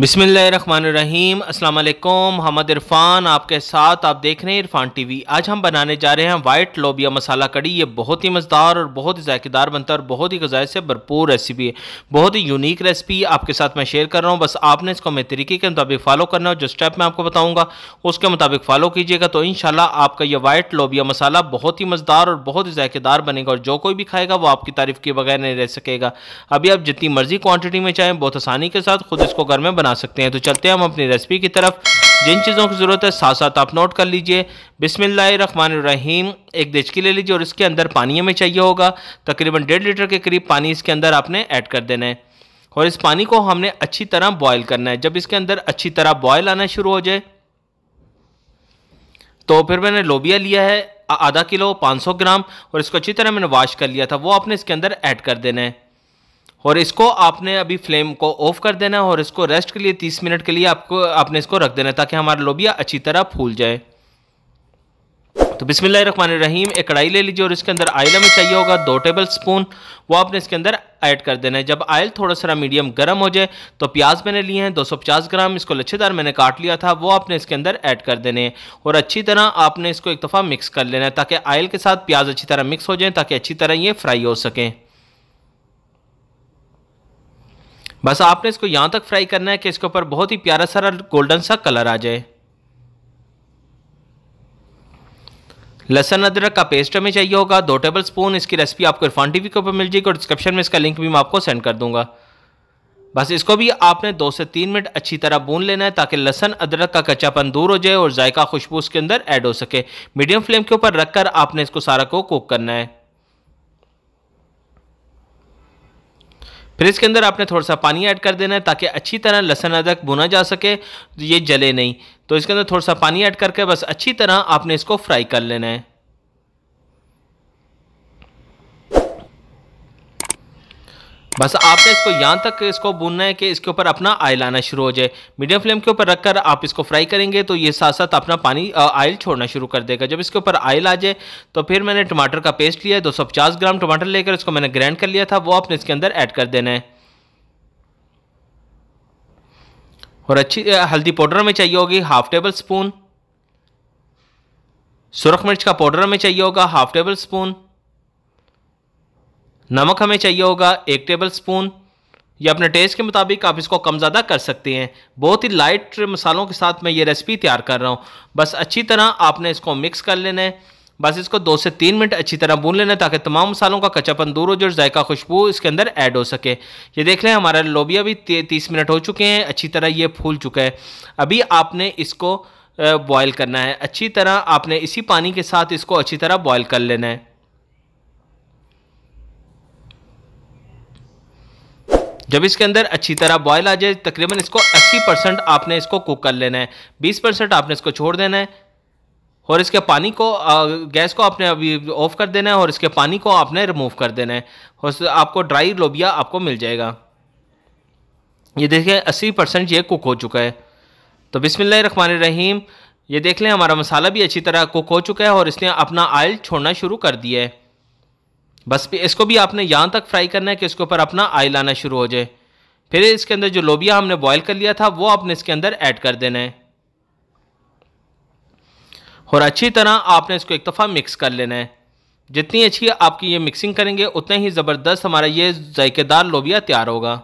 बिसमीम अल्लाम मोहम्मद इरफान आपके साथ आप देख रहे हैं इरफान टीवी आज हम बनाने जा रहे हैं वाइट लोबिया मसाला कड़ी ये बहुत ही मज़ेदार और बहुत ही जायकेदार बनता है और बहुत ही गज़ाए से भरपूर रेसिपी है बहुत ही यूनिक रेसिपी आपके साथ मैं शेयर कर रहा हूँ बस आपने इसको मेरे तरीके के मुताबिक फॉलो करना है जो स्टेप मैं आपको बताऊँगा उसके मुताबिक फॉलो कीजिएगा तो इन आपका यह वाइट लोबिया मसाला बहुत ही मज़ेदार और बहुत ही जायकेदार बनेगा और जो कोई भी खाएगा वो आपकी तारीफ़ के बगैर नहीं रह सकेगा अभी आप जितनी मर्जी क्वान्टिटी में चाहें बहुत आसानी के साथ खुद इसको घर में बना बना सकते हैं तो चलते हैं हम अपनी रेसिपी की तरफ जिन चीज़ों की ज़रूरत है साथ साथ आप नोट कर लीजिए बिसमीम एक देचकी ले लीजिए और इसके अंदर पानी हमें चाहिए होगा तकरीबन डेढ़ लीटर के करीब पानी इसके अंदर आपने ऐड कर देना है और इस पानी को हमने अच्छी तरह बॉयल करना है जब इसके अंदर अच्छी तरह बॉयल आना शुरू हो जाए तो फिर मैंने लोबिया लिया है आधा किलो 500 ग्राम और इसको अच्छी तरह मैंने वॉश कर लिया था वो आपने इसके अंदर ऐड कर देना है और इसको आपने अभी फ्लेम को ऑफ कर देना है और इसको रेस्ट के लिए तीस मिनट के लिए आपको आपने इसको रख देना है ताकि हमारा लोबिया अच्छी तरह फूल जाए तो बिस्मिल्ल रन रहीम एक कढ़ाई ले लीजिए और इसके अंदर आयल हमें चाहिए होगा दो टेबल स्पून वो आपने इसके अंदर ऐड कर देना है जब आयल थोड़ा सा मीडियम गर्म हो जाए तो प्याज मैंने लिए हैं 250 ग्राम इसको लच्छेदार मैंने काट लिया था वो आपने इसके अंदर ऐड कर देने हैं और अच्छी तरह आपने इसको एक दफ़ा मिक्स कर लेना है ताकि आयल के साथ प्याज अच्छी तरह मिक्स हो जाए ताकि अच्छी तरह ये फ्राई हो सकें बस आपने इसको यहाँ तक फ्राई करना है कि इसके ऊपर बहुत ही प्यारा सारा गोल्डन सा कलर आ जाए लहसन अदरक का पेस्ट हमें चाहिए होगा दो टेबल स्पून इसकी रेसिपी आपको इरफान टीवी के ऊपर मिल जाएगी और डिस्क्रिप्शन में इसका लिंक भी मैं आपको सेंड कर दूंगा बस इसको भी आपने दो से तीन मिनट अच्छी तरह भून लेना है ताकि लहसन अदरक का कच्चापन दूर हो जाए और जायका खुशबू उसके अंदर ऐड हो सके मीडियम फ्लेम के ऊपर रखकर आपने इसको सारा को कुक करना है फिर इसके अंदर आपने थोड़ा सा पानी ऐड कर देना है ताकि अच्छी तरह लहसन अदरक बुना जा सके ये जले नहीं तो इसके अंदर थोड़ा सा पानी ऐड करके बस अच्छी तरह आपने इसको फ्राई कर लेना है बस आपने इसको यहाँ तक इसको भूनना है कि इसके ऊपर अपना आयल आना शुरू हो जाए मीडियम फ्लेम के ऊपर रखकर आप इसको फ्राई करेंगे तो ये साथ साथ अपना पानी आयल छोड़ना शुरू कर देगा जब इसके ऊपर आयल आ जाए तो फिर मैंने टमाटर का पेस्ट लिया है दो ग्राम टमाटर लेकर इसको मैंने ग्राइंड कर लिया था वो आपने इसके अंदर ऐड कर देना है और अच्छी हल्दी पाउडर में चाहिए होगी हाफ टेबल स्पून सुरख मिर्च का पाउडर में चाहिए होगा हाफ टेबल स्पून नमक हमें चाहिए होगा एक टेबल स्पून या अपने टेस्ट के मुताबिक आप इसको कम ज़्यादा कर सकते हैं बहुत ही लाइट मसालों के साथ मैं ये रेसिपी तैयार कर रहा हूँ बस अच्छी तरह आपने इसको मिक्स कर लेना है बस इसको दो से तीन मिनट अच्छी तरह भून लेना ताकि तमाम मसालों का कच्चापन दूर हो जाए और जायका खुशबू इसके अंदर ऐड हो सके ये देख लें हमारा लोबिया भी तीस मिनट हो चुके हैं अच्छी तरह ये फूल चुका है अभी आपने इसको बॉयल करना है अच्छी तरह आपने इसी पानी के साथ इसको अच्छी तरह बॉयल कर लेना है जब इसके अंदर अच्छी तरह बॉयल आ जाए तकरीबन इसको 80 परसेंट आपने इसको कुक कर लेना है 20 परसेंट आपने इसको छोड़ देना है और इसके पानी को गैस को आपने अभी ऑफ कर देना है और इसके पानी को आपने रिमूव कर देना है और आपको ड्राई लोबिया आपको मिल जाएगा ये देखिए अस्सी परसेंट ये कुक हो चुका है तो बिसमिल्ल रखमान रहीम ये देख लें हमारा मसाला भी अच्छी तरह कुक हो चुका है और इसने अपना आयल छोड़ना शुरू कर दिया है बस इसको भी आपने यहाँ तक फ्राई करना है कि इसके ऊपर अपना आई लाना शुरू हो जाए फिर इसके अंदर जो लोबिया हमने बॉईल कर लिया था वो आपने इसके अंदर ऐड कर देना है और अच्छी तरह आपने इसको एक दफ़ा मिक्स कर लेना है जितनी अच्छी आपकी ये मिक्सिंग करेंगे उतना ही ज़बरदस्त हमारा ये जायकेदार लोबिया तैयार होगा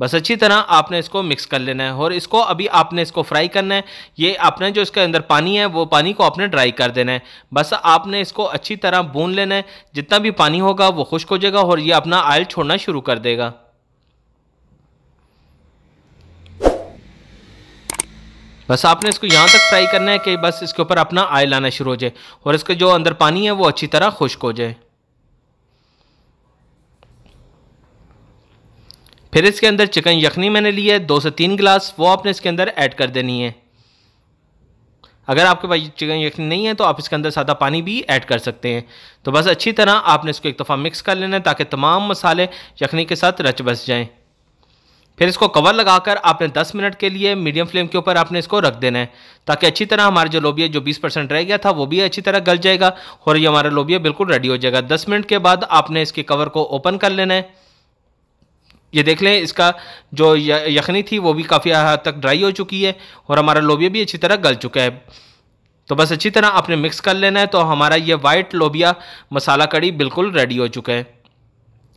बस अच्छी तरह आपने इसको मिक्स कर लेना है और इसको अभी आपने इसको फ्राई करना है ये आपने जो इसके अंदर पानी है वो पानी को आपने ड्राई कर देना है बस आपने इसको अच्छी तरह भून लेना है जितना भी पानी होगा वो खुश्क हो जाएगा और ये अपना आयल छोड़ना शुरू कर देगा बस आपने इसको यहाँ तक फ्राई करना है कि बस इसके ऊपर अपना आयल आना शुरू हो जाए और इसके जो अंदर पानी है वो अच्छी तरह खुश्क हो जाए फिर इसके अंदर चिकन यखनी मैंने ली है दो से तीन गिलास वो आपने इसके अंदर ऐड कर देनी है अगर आपके पास चिकन यखनी नहीं है तो आप इसके अंदर सादा पानी भी ऐड कर सकते हैं तो बस अच्छी तरह आपने इसको एक दफ़ा मिक्स कर लेना है ताकि तमाम मसाले यखनी के साथ रच बस जाएँ फिर इसको कवर लगाकर आपने 10 मिनट के लिए मीडियम फ्लेम के ऊपर आपने इसको रख देना है ताकि अच्छी तरह हमारा जो लोबिया जो 20 परसेंट रह गया था वो भी अच्छी तरह गल जाएगा और ये हमारा लोबिया बिल्कुल रेडी हो जाएगा 10 मिनट के बाद आपने इसके कवर को ओपन कर लेना है ये देख लें इसका जो यखनी थी वो भी काफ़ी हद तक ड्राई हो चुकी है और हमारा लोबिया भी अच्छी तरह गल चुका है तो बस अच्छी तरह आपने मिक्स कर लेना है तो हमारा ये वाइट लोबिया मसाला कड़ी बिल्कुल रेडी हो चुका है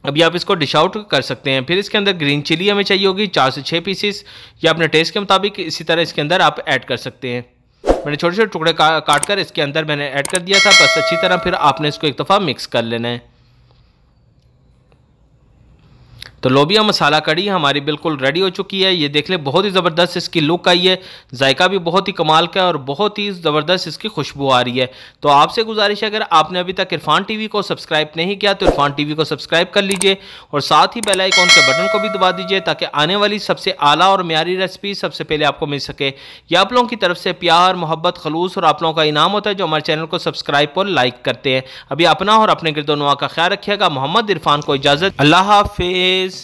अभी आप इसको डिश आउट कर सकते हैं फिर इसके अंदर ग्रीन चिली हमें चाहिए होगी चार से छः पीसेस या अपने टेस्ट के मुताबिक इसी तरह इसके अंदर आप ऐड कर सकते हैं मैंने छोटे छोटे टुकड़े का, काट कर इसके अंदर मैंने ऐड कर दिया था बस अच्छी तरह फिर आपने इसको एक दफ़ा मिक्स कर लेना है तो लोबिया मसाला कड़ी हमारी बिल्कुल रेडी हो चुकी है ये देख ले बहुत ही ज़बरदस्त इसकी लुक आई है जायका भी बहुत ही कमाल का है और बहुत ही ज़बरदस्त इसकी खुशबू आ रही है तो आपसे गुजारिश है अगर आपने अभी तक इरफान टी को सब्सक्राइब नहीं किया तो इरफान टी को सब्सक्राइब कर लीजिए और साथ ही बेलाइकॉन के बटन को भी दबा दीजिए ताकि आने वाली सबसे आला और म्यारी रेसिपी सबसे पहले आपको मिल सके ये आप लोगों की तरफ से प्यार मोहब्बत खलूस और आप लोगों का इनाम होता है जो हमारे चैनल को सब्सक्राइब और लाइक करते हैं अभी अपना और अपने गिरदोनवा का ख्याल रखिएगा मोहम्मद इरफान को इजाज़त अल्लाह हाफिज़